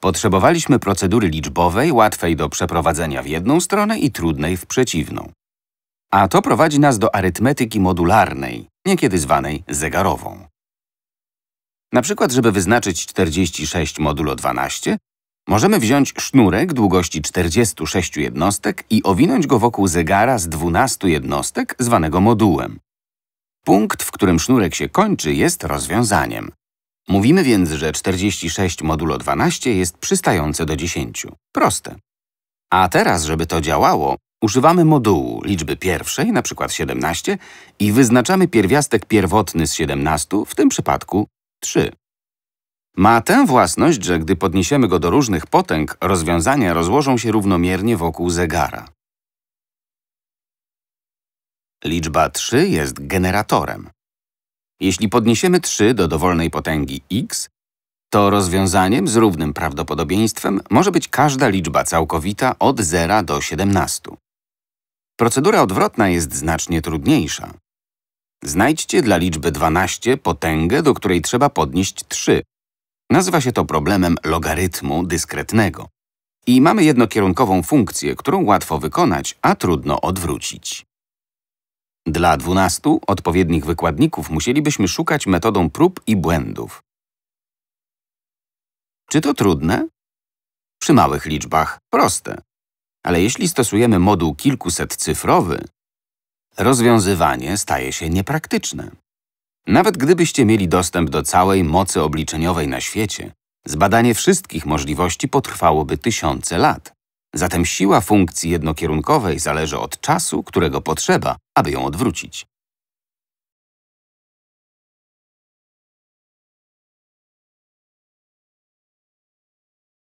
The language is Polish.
Potrzebowaliśmy procedury liczbowej, łatwej do przeprowadzenia w jedną stronę i trudnej w przeciwną. A to prowadzi nas do arytmetyki modularnej, niekiedy zwanej zegarową. Na przykład, żeby wyznaczyć 46 modulo 12, możemy wziąć sznurek długości 46 jednostek i owinąć go wokół zegara z 12 jednostek, zwanego modułem. Punkt, w którym sznurek się kończy, jest rozwiązaniem. Mówimy więc, że 46 modulo 12 jest przystające do 10. Proste. A teraz, żeby to działało, używamy modułu liczby pierwszej, na przykład 17, i wyznaczamy pierwiastek pierwotny z 17, w tym przypadku 3. Ma tę własność, że gdy podniesiemy go do różnych potęg, rozwiązania rozłożą się równomiernie wokół zegara. Liczba 3 jest generatorem. Jeśli podniesiemy 3 do dowolnej potęgi x, to rozwiązaniem z równym prawdopodobieństwem może być każda liczba całkowita od 0 do 17. Procedura odwrotna jest znacznie trudniejsza. Znajdźcie dla liczby 12 potęgę, do której trzeba podnieść 3. Nazywa się to problemem logarytmu dyskretnego. I mamy jednokierunkową funkcję, którą łatwo wykonać, a trudno odwrócić. Dla dwunastu odpowiednich wykładników musielibyśmy szukać metodą prób i błędów. Czy to trudne? Przy małych liczbach proste. Ale jeśli stosujemy moduł kilkuset cyfrowy, rozwiązywanie staje się niepraktyczne. Nawet gdybyście mieli dostęp do całej mocy obliczeniowej na świecie, zbadanie wszystkich możliwości potrwałoby tysiące lat. Zatem siła funkcji jednokierunkowej zależy od czasu, którego potrzeba, aby ją odwrócić.